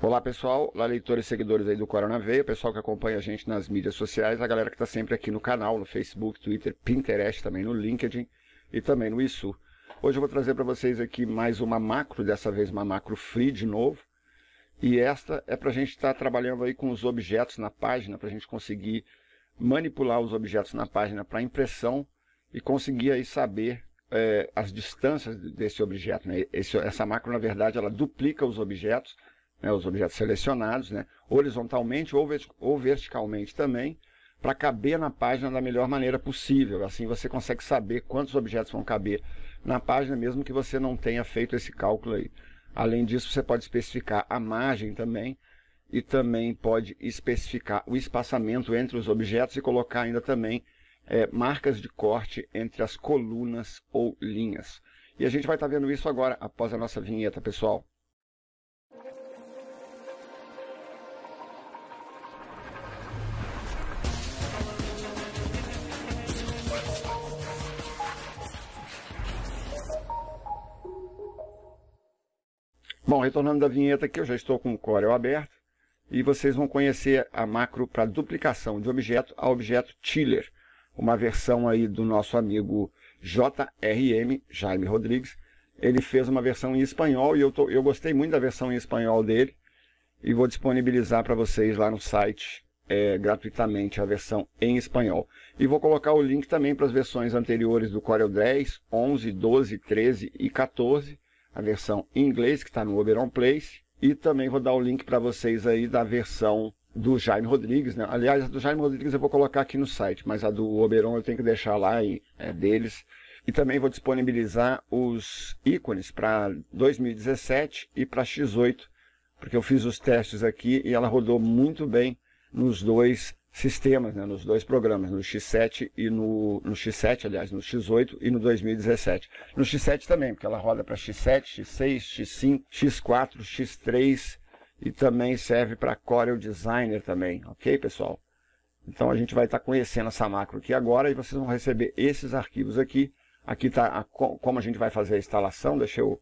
Olá pessoal, lá leitores e seguidores aí do Corona Veio, pessoal que acompanha a gente nas mídias sociais, a galera que está sempre aqui no canal, no Facebook, Twitter, Pinterest, também no LinkedIn e também no Isu. Hoje eu vou trazer para vocês aqui mais uma macro, dessa vez uma macro free de novo. E esta é para a gente estar tá trabalhando aí com os objetos na página, para a gente conseguir manipular os objetos na página para impressão e conseguir aí saber é, as distâncias desse objeto. Né? Esse, essa macro, na verdade, ela duplica os objetos né, os objetos selecionados, né, horizontalmente ou, ou verticalmente também, para caber na página da melhor maneira possível. Assim você consegue saber quantos objetos vão caber na página, mesmo que você não tenha feito esse cálculo aí. Além disso, você pode especificar a margem também e também pode especificar o espaçamento entre os objetos e colocar ainda também é, marcas de corte entre as colunas ou linhas. E a gente vai estar tá vendo isso agora, após a nossa vinheta, pessoal. Bom, retornando da vinheta aqui, eu já estou com o Corel aberto e vocês vão conhecer a macro para duplicação de objeto a objeto Tiller, uma versão aí do nosso amigo JRM, Jaime Rodrigues. Ele fez uma versão em espanhol e eu, tô, eu gostei muito da versão em espanhol dele e vou disponibilizar para vocês lá no site é, gratuitamente a versão em espanhol. E vou colocar o link também para as versões anteriores do Corel 10, 11, 12, 13 e 14 a versão em inglês que está no Oberon Place. E também vou dar o link para vocês aí da versão do Jaime Rodrigues, né? Aliás, a do Jaime Rodrigues eu vou colocar aqui no site, mas a do Oberon eu tenho que deixar lá e é deles. E também vou disponibilizar os ícones para 2017 e para X8, porque eu fiz os testes aqui e ela rodou muito bem nos dois sistemas, né, nos dois programas, no X7 e no, no X7, aliás, no X8 e no 2017. No X7 também, porque ela roda para X7, X6, X5, X4, X3 e também serve para Corel Designer também, ok, pessoal? Então a gente vai estar tá conhecendo essa macro aqui agora e vocês vão receber esses arquivos aqui. Aqui está como a gente vai fazer a instalação, deixa eu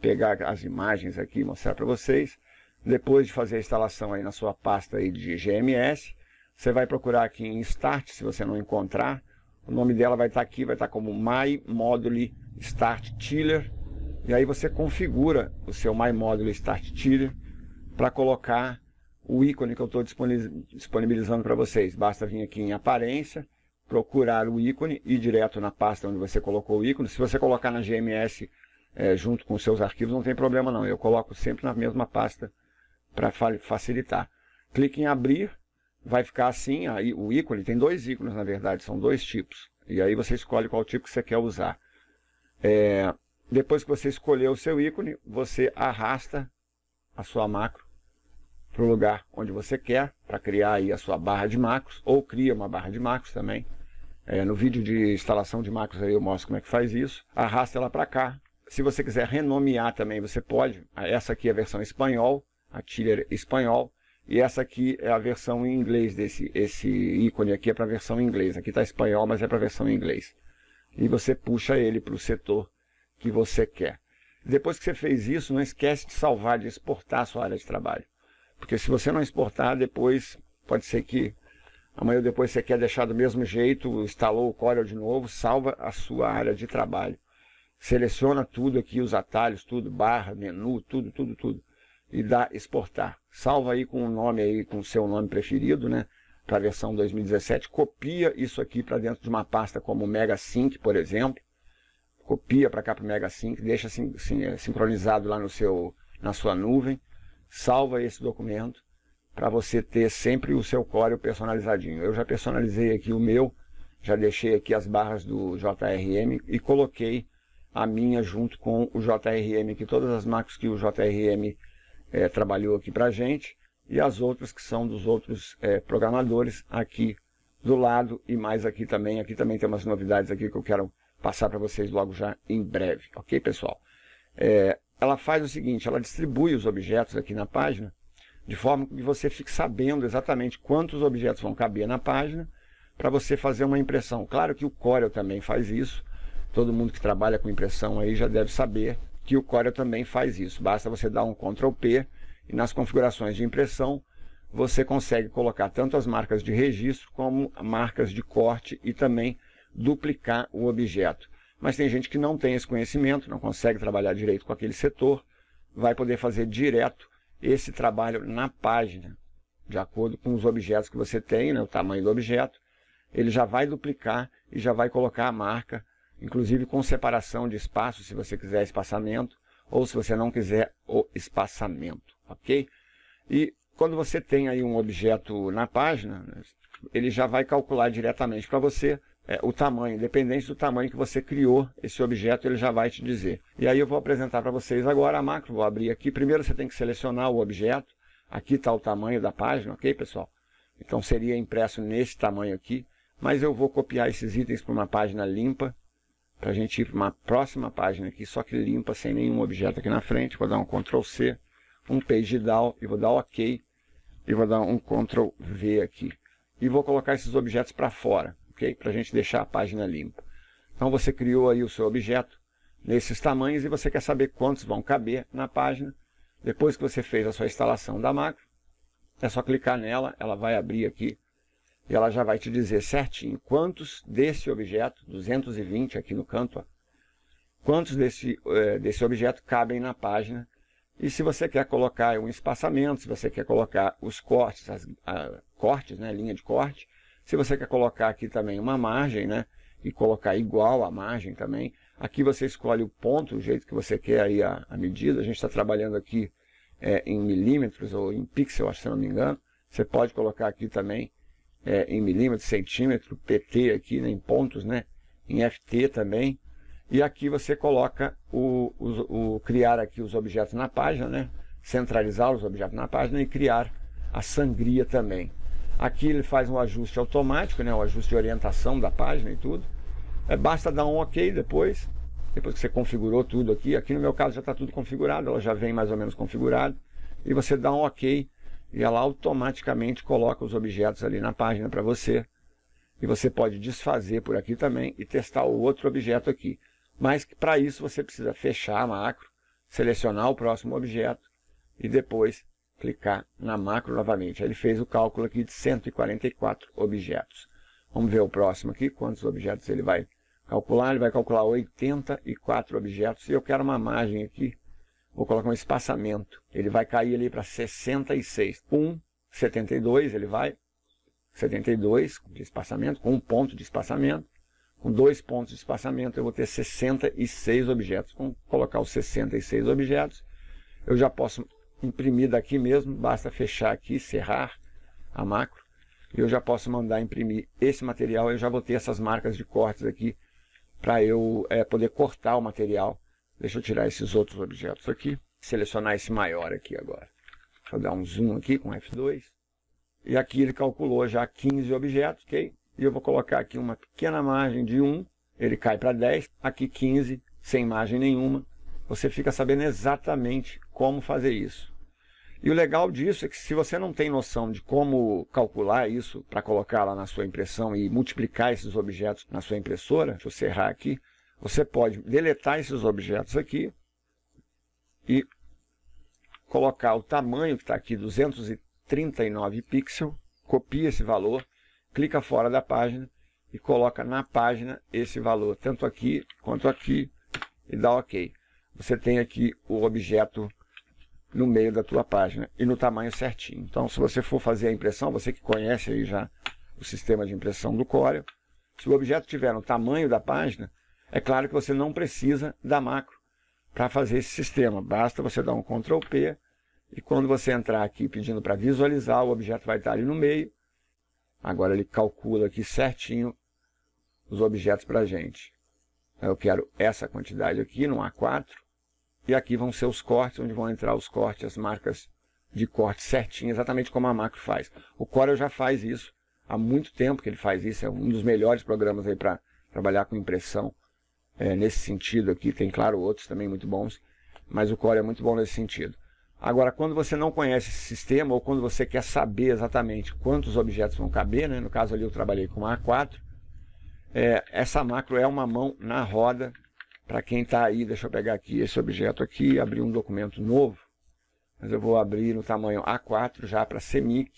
pegar as imagens aqui e mostrar para vocês. Depois de fazer a instalação aí na sua pasta aí de GMS, você vai procurar aqui em Start, se você não encontrar. O nome dela vai estar tá aqui, vai estar tá como My Module Start Tiller. E aí você configura o seu My Module Start Tiller para colocar o ícone que eu estou disponibilizando para vocês. Basta vir aqui em Aparência, procurar o ícone e direto na pasta onde você colocou o ícone. Se você colocar na GMS é, junto com seus arquivos, não tem problema não. Eu coloco sempre na mesma pasta para facilitar. Clique em Abrir vai ficar assim, aí, o ícone, tem dois ícones na verdade, são dois tipos. E aí você escolhe qual tipo que você quer usar. É, depois que você escolher o seu ícone, você arrasta a sua macro para o lugar onde você quer, para criar aí a sua barra de macros, ou cria uma barra de macros também. É, no vídeo de instalação de macros aí eu mostro como é que faz isso. Arrasta ela para cá. Se você quiser renomear também, você pode. Essa aqui é a versão espanhol, a Tiller espanhol. E essa aqui é a versão em inglês desse esse ícone aqui é para a versão em inglês. Aqui está espanhol, mas é para a versão em inglês. E você puxa ele para o setor que você quer. Depois que você fez isso, não esquece de salvar, de exportar a sua área de trabalho. Porque se você não exportar, depois pode ser que amanhã ou depois você quer deixar do mesmo jeito, instalou o Corel de novo, salva a sua área de trabalho. Seleciona tudo aqui, os atalhos, tudo, barra, menu, tudo, tudo, tudo e dá exportar. Salva aí com o nome aí, com o seu nome preferido, né? Para a versão 2017, copia isso aqui para dentro de uma pasta como MegaSync, por exemplo. Copia para cá para o MegaSync, deixa sin assim, sin assim, é, sincronizado lá no seu, na sua nuvem. Salva esse documento para você ter sempre o seu código personalizadinho. Eu já personalizei aqui o meu, já deixei aqui as barras do JRM e coloquei a minha junto com o JRM, que todas as macros que o JRM é, trabalhou aqui para a gente, e as outras que são dos outros é, programadores aqui do lado e mais aqui também. Aqui também tem umas novidades aqui que eu quero passar para vocês logo já em breve, ok pessoal? É, ela faz o seguinte, ela distribui os objetos aqui na página, de forma que você fique sabendo exatamente quantos objetos vão caber na página, para você fazer uma impressão. Claro que o Corel também faz isso, todo mundo que trabalha com impressão aí já deve saber que o Corel também faz isso. Basta você dar um Ctrl P e nas configurações de impressão você consegue colocar tanto as marcas de registro como marcas de corte e também duplicar o objeto. Mas tem gente que não tem esse conhecimento, não consegue trabalhar direito com aquele setor, vai poder fazer direto esse trabalho na página, de acordo com os objetos que você tem, né, o tamanho do objeto, ele já vai duplicar e já vai colocar a marca inclusive com separação de espaço, se você quiser espaçamento, ou se você não quiser o espaçamento, ok? E quando você tem aí um objeto na página, ele já vai calcular diretamente para você é, o tamanho, independente do tamanho que você criou esse objeto, ele já vai te dizer. E aí eu vou apresentar para vocês agora a macro, vou abrir aqui. Primeiro você tem que selecionar o objeto, aqui está o tamanho da página, ok pessoal? Então seria impresso nesse tamanho aqui, mas eu vou copiar esses itens para uma página limpa, para a gente ir para uma próxima página aqui, só que limpa sem nenhum objeto aqui na frente. Vou dar um Ctrl C, um Page Down e vou dar OK. E vou dar um Ctrl V aqui. E vou colocar esses objetos para fora, ok? Para a gente deixar a página limpa. Então você criou aí o seu objeto nesses tamanhos e você quer saber quantos vão caber na página. Depois que você fez a sua instalação da macro, é só clicar nela, ela vai abrir aqui e ela já vai te dizer certinho quantos desse objeto, 220 aqui no canto, ó, quantos desse, é, desse objeto cabem na página. E se você quer colocar um espaçamento, se você quer colocar os cortes, as a, cortes, né, linha de corte, se você quer colocar aqui também uma margem, né, e colocar igual a margem também, aqui você escolhe o ponto, o jeito que você quer aí a, a medida, a gente está trabalhando aqui é, em milímetros ou em pixel, se não me engano, você pode colocar aqui também é, em milímetro, centímetro, PT aqui, né, em pontos, né, em FT também. E aqui você coloca o, o, o criar aqui os objetos na página, né, centralizar os objetos na página e criar a sangria também. Aqui ele faz um ajuste automático, né, um ajuste de orientação da página e tudo. É, basta dar um OK depois, depois que você configurou tudo aqui. Aqui no meu caso já está tudo configurado, ela já vem mais ou menos configurado. E você dá um OK e ela automaticamente coloca os objetos ali na página para você. E você pode desfazer por aqui também e testar o outro objeto aqui. Mas para isso você precisa fechar a macro, selecionar o próximo objeto e depois clicar na macro novamente. Ele fez o cálculo aqui de 144 objetos. Vamos ver o próximo aqui, quantos objetos ele vai calcular. Ele vai calcular 84 objetos e eu quero uma margem aqui vou colocar um espaçamento. Ele vai cair ali para 66. 1, 72, ele vai. 72 de espaçamento, com um ponto de espaçamento. Com dois pontos de espaçamento, eu vou ter 66 objetos. Vamos colocar os 66 objetos. Eu já posso imprimir daqui mesmo, basta fechar aqui, cerrar a macro. E eu já posso mandar imprimir esse material. Eu já botei essas marcas de cortes aqui para eu é, poder cortar o material Deixa eu tirar esses outros objetos aqui. Selecionar esse maior aqui agora. Deixa eu dar um zoom aqui com F2. E aqui ele calculou já 15 objetos, ok? E eu vou colocar aqui uma pequena margem de 1. Ele cai para 10. Aqui 15, sem margem nenhuma. Você fica sabendo exatamente como fazer isso. E o legal disso é que se você não tem noção de como calcular isso para colocar lá na sua impressão e multiplicar esses objetos na sua impressora, deixa eu cerrar aqui, você pode deletar esses objetos aqui e colocar o tamanho que está aqui, 239 pixels, copia esse valor, clica fora da página e coloca na página esse valor, tanto aqui quanto aqui, e dá OK. Você tem aqui o objeto no meio da tua página e no tamanho certinho. Então, se você for fazer a impressão, você que conhece aí já o sistema de impressão do Corel, se o objeto tiver no tamanho da página, é claro que você não precisa da macro para fazer esse sistema. Basta você dar um Ctrl P e quando você entrar aqui pedindo para visualizar, o objeto vai estar ali no meio. Agora ele calcula aqui certinho os objetos para a gente. Eu quero essa quantidade aqui no A4. E aqui vão ser os cortes, onde vão entrar os cortes, as marcas de corte certinho, exatamente como a macro faz. O Corel já faz isso há muito tempo que ele faz isso, é um dos melhores programas aí para trabalhar com impressão é, nesse sentido aqui. Tem, claro, outros também muito bons, mas o Core é muito bom nesse sentido. Agora, quando você não conhece esse sistema ou quando você quer saber exatamente quantos objetos vão caber, né? no caso ali eu trabalhei com uma A4, é, essa macro é uma mão na roda para quem está aí. Deixa eu pegar aqui esse objeto aqui abrir um documento novo. Mas eu vou abrir no tamanho A4 já para CMYK,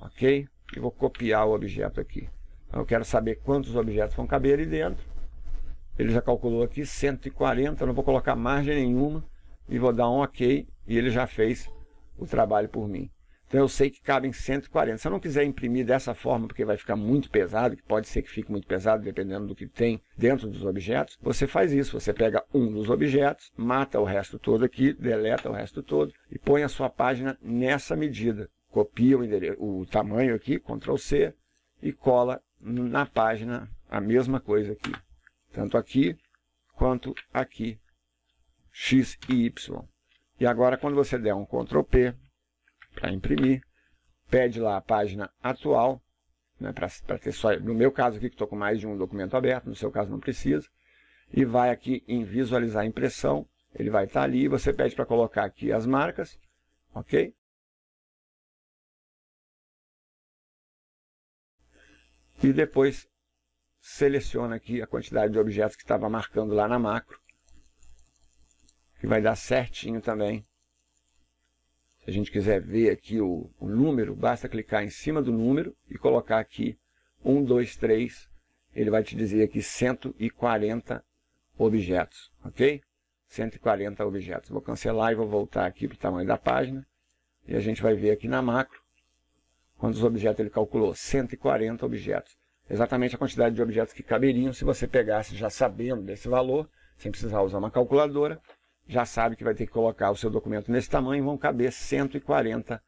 ok? E vou copiar o objeto aqui. Então, eu quero saber quantos objetos vão caber ali dentro. Ele já calculou aqui 140, não vou colocar margem nenhuma e vou dar um OK e ele já fez o trabalho por mim. Então eu sei que cabem 140. Se eu não quiser imprimir dessa forma, porque vai ficar muito pesado, que pode ser que fique muito pesado dependendo do que tem dentro dos objetos, você faz isso. Você pega um dos objetos, mata o resto todo aqui, deleta o resto todo e põe a sua página nessa medida. Copia o, o tamanho aqui, Ctrl C, e cola na página a mesma coisa aqui tanto aqui quanto aqui, x e y. E agora, quando você der um Ctrl P para imprimir, pede lá a página atual, né, para ter só, no meu caso aqui, que estou com mais de um documento aberto, no seu caso não precisa, e vai aqui em visualizar a impressão, ele vai estar tá ali, você pede para colocar aqui as marcas, ok? E depois seleciona aqui a quantidade de objetos que estava marcando lá na macro, que vai dar certinho também. Se a gente quiser ver aqui o, o número, basta clicar em cima do número e colocar aqui 1, 2, 3, ele vai te dizer aqui 140 objetos, ok? 140 objetos. Vou cancelar e vou voltar aqui para o tamanho da página. E a gente vai ver aqui na macro quantos objetos ele calculou. 140 objetos exatamente a quantidade de objetos que caberiam se você pegasse já sabendo desse valor, sem precisar usar uma calculadora, já sabe que vai ter que colocar o seu documento nesse tamanho, vão caber 140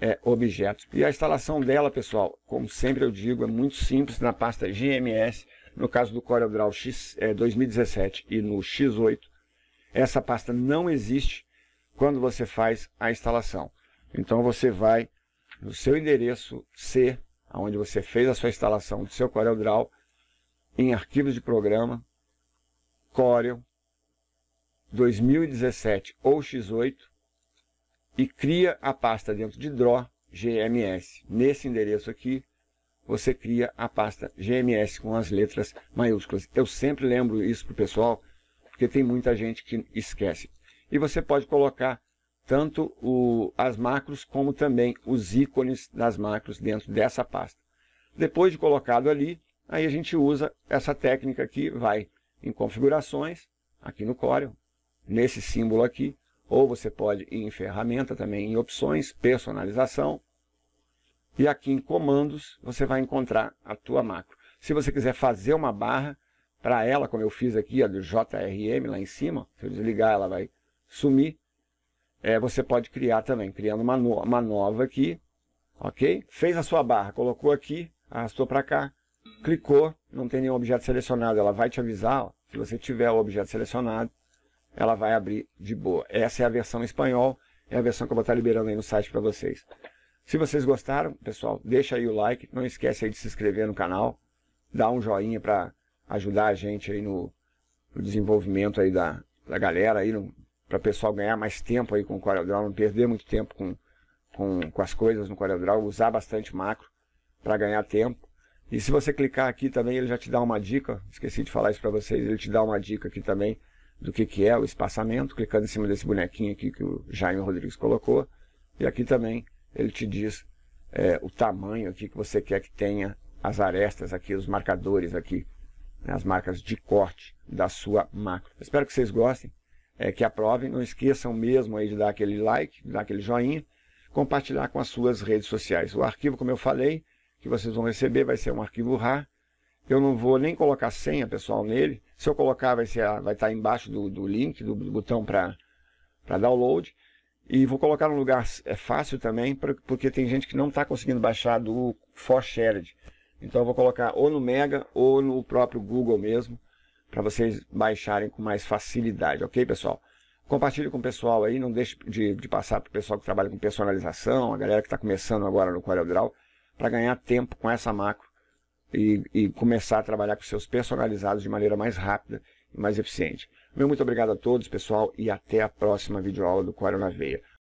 é, objetos. E a instalação dela, pessoal, como sempre eu digo, é muito simples na pasta GMS, no caso do CorelDRAW X, é, 2017 e no X8. Essa pasta não existe quando você faz a instalação. Então você vai no seu endereço C, onde você fez a sua instalação do seu CorelDRAW, em arquivos de programa, Corel 2017 ou X8 e cria a pasta dentro de Draw GMS. Nesse endereço aqui, você cria a pasta GMS com as letras maiúsculas. Eu sempre lembro isso para o pessoal, porque tem muita gente que esquece. E você pode colocar tanto o, as macros como também os ícones das macros dentro dessa pasta. Depois de colocado ali, aí a gente usa essa técnica aqui, vai em configurações, aqui no Corel, nesse símbolo aqui, ou você pode ir em ferramenta também, em opções, personalização, e aqui em comandos você vai encontrar a tua macro. Se você quiser fazer uma barra para ela, como eu fiz aqui, a do JRM lá em cima, se eu desligar ela vai sumir, é, você pode criar também, criando uma, no, uma nova aqui, ok? Fez a sua barra, colocou aqui, arrastou para cá, clicou, não tem nenhum objeto selecionado, ela vai te avisar, ó, se você tiver o objeto selecionado, ela vai abrir de boa. Essa é a versão espanhol, é a versão que eu vou estar liberando aí no site para vocês. Se vocês gostaram, pessoal, deixa aí o like, não esquece aí de se inscrever no canal, dá um joinha para ajudar a gente aí no, no desenvolvimento aí da, da galera aí no, para o pessoal ganhar mais tempo aí com o CorelDRAW, não perder muito tempo com, com, com as coisas no CorelDRAW, usar bastante macro para ganhar tempo. E se você clicar aqui também, ele já te dá uma dica, esqueci de falar isso para vocês, ele te dá uma dica aqui também do que, que é o espaçamento, clicando em cima desse bonequinho aqui que o Jaime Rodrigues colocou. E aqui também ele te diz é, o tamanho aqui que você quer que tenha as arestas aqui, os marcadores aqui, né, as marcas de corte da sua macro. espero que vocês gostem é, que aprovem. Não esqueçam mesmo aí de dar aquele like, de dar aquele joinha, compartilhar com as suas redes sociais. O arquivo, como eu falei, que vocês vão receber vai ser um arquivo RAR. Eu não vou nem colocar senha pessoal nele. Se eu colocar, vai, ser, vai estar tá embaixo do, do link, do, do botão para download. E vou colocar num lugar é fácil também, porque tem gente que não está conseguindo baixar do ForShared. Então eu vou colocar ou no Mega ou no próprio Google mesmo, para vocês baixarem com mais facilidade, ok, pessoal? Compartilhe com o pessoal aí, não deixe de, de passar para o pessoal que trabalha com personalização, a galera que está começando agora no CorelDRAW, para ganhar tempo com essa macro e, e, começar a trabalhar com seus personalizados de maneira mais rápida e mais eficiente. Meu muito obrigado a todos, pessoal, e até a próxima videoaula do Corel na Veia.